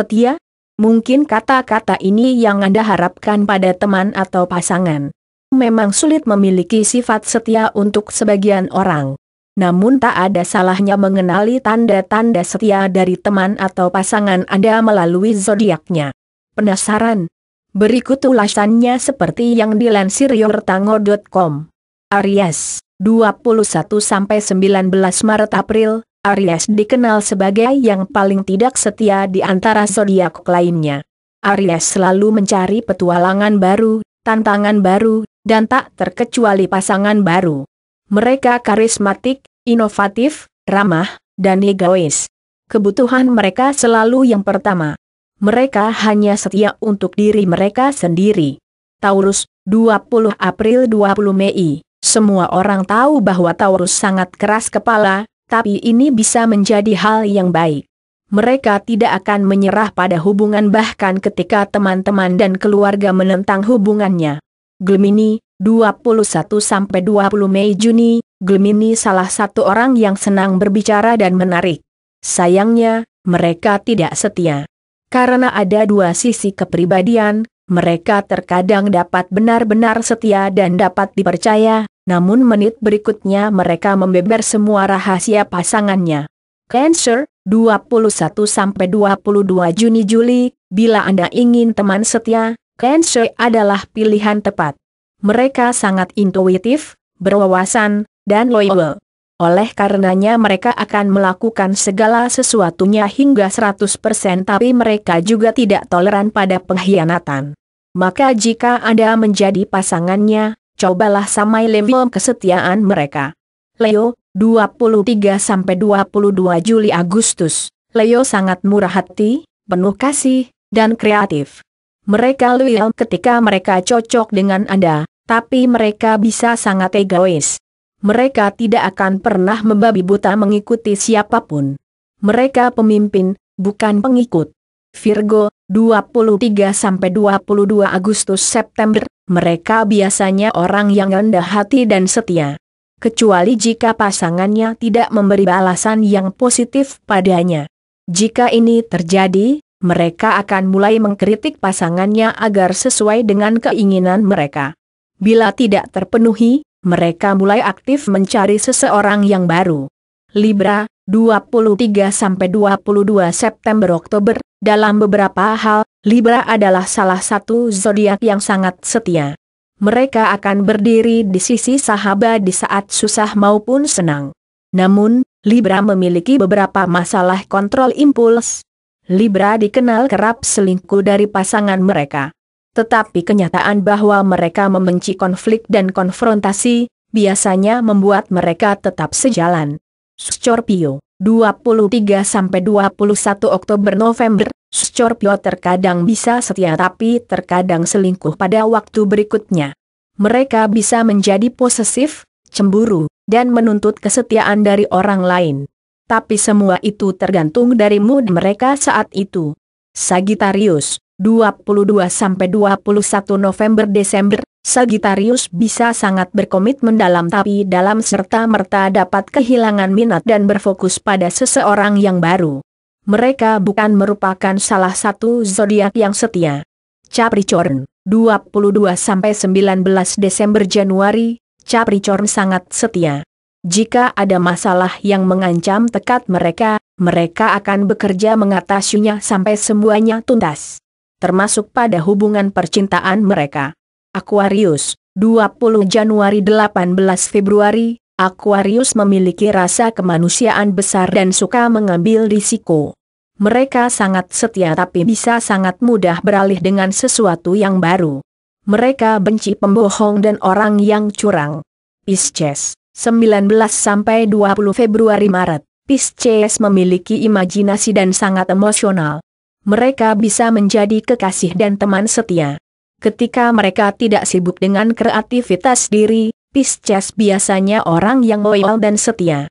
setia? Mungkin kata-kata ini yang Anda harapkan pada teman atau pasangan. Memang sulit memiliki sifat setia untuk sebagian orang. Namun tak ada salahnya mengenali tanda-tanda setia dari teman atau pasangan Anda melalui zodiaknya. Penasaran? Berikut ulasannya seperti yang dilansir yortango.com. Aries, 21-19 Maret April, Aries dikenal sebagai yang paling tidak setia di antara zodiak lainnya. Aries selalu mencari petualangan baru, tantangan baru, dan tak terkecuali pasangan baru. Mereka karismatik, inovatif, ramah, dan egois. Kebutuhan mereka selalu yang pertama. Mereka hanya setia untuk diri mereka sendiri. Taurus, 20 April 20 Mei. Semua orang tahu bahwa Taurus sangat keras kepala, tapi ini bisa menjadi hal yang baik. Mereka tidak akan menyerah pada hubungan bahkan ketika teman-teman dan keluarga menentang hubungannya. Gemini, 21-20 Mei Juni, Gemini salah satu orang yang senang berbicara dan menarik. Sayangnya, mereka tidak setia. Karena ada dua sisi kepribadian, mereka terkadang dapat benar-benar setia dan dapat dipercaya, namun menit berikutnya mereka membeber semua rahasia pasangannya. Cancer, 21-22 Juni Juli, bila Anda ingin teman setia, Cancer adalah pilihan tepat. Mereka sangat intuitif, berwawasan, dan loyal. Oleh karenanya mereka akan melakukan segala sesuatunya hingga 100% tapi mereka juga tidak toleran pada pengkhianatan. Maka jika Anda menjadi pasangannya, cobalah samai level kesetiaan mereka. Leo, 23-22 Juli Agustus, Leo sangat murah hati, penuh kasih, dan kreatif. Mereka loyal ketika mereka cocok dengan Anda, tapi mereka bisa sangat egois. Mereka tidak akan pernah membabi buta mengikuti siapapun. Mereka pemimpin, bukan pengikut. Virgo, 23-22 Agustus-September, mereka biasanya orang yang rendah hati dan setia. Kecuali jika pasangannya tidak memberi balasan yang positif padanya. Jika ini terjadi, mereka akan mulai mengkritik pasangannya agar sesuai dengan keinginan mereka. Bila tidak terpenuhi, mereka mulai aktif mencari seseorang yang baru. Libra, 23-22 September-Oktober, dalam beberapa hal, Libra adalah salah satu zodiak yang sangat setia. Mereka akan berdiri di sisi sahabat di saat susah maupun senang. Namun, Libra memiliki beberapa masalah kontrol impuls. Libra dikenal kerap selingkuh dari pasangan mereka. Tetapi kenyataan bahwa mereka membenci konflik dan konfrontasi, biasanya membuat mereka tetap sejalan. Scorpio, 23-21 Oktober November, Scorpio terkadang bisa setia tapi terkadang selingkuh pada waktu berikutnya. Mereka bisa menjadi posesif, cemburu, dan menuntut kesetiaan dari orang lain. Tapi semua itu tergantung dari mood mereka saat itu. Sagittarius, 22-21 November Desember, Sagittarius bisa sangat berkomitmen dalam tapi dalam serta-merta dapat kehilangan minat dan berfokus pada seseorang yang baru. Mereka bukan merupakan salah satu zodiak yang setia. Capricorn, 22-19 Desember Januari, Capricorn sangat setia. Jika ada masalah yang mengancam tekad mereka, mereka akan bekerja mengatasinya sampai semuanya tuntas. Termasuk pada hubungan percintaan mereka. Aquarius, 20 Januari 18 Februari, Aquarius memiliki rasa kemanusiaan besar dan suka mengambil risiko. Mereka sangat setia tapi bisa sangat mudah beralih dengan sesuatu yang baru. Mereka benci pembohong dan orang yang curang. Pisces, 19-20 Februari-Maret, Pisces memiliki imajinasi dan sangat emosional. Mereka bisa menjadi kekasih dan teman setia. Ketika mereka tidak sibuk dengan kreativitas diri, Pisces biasanya orang yang loyal dan setia.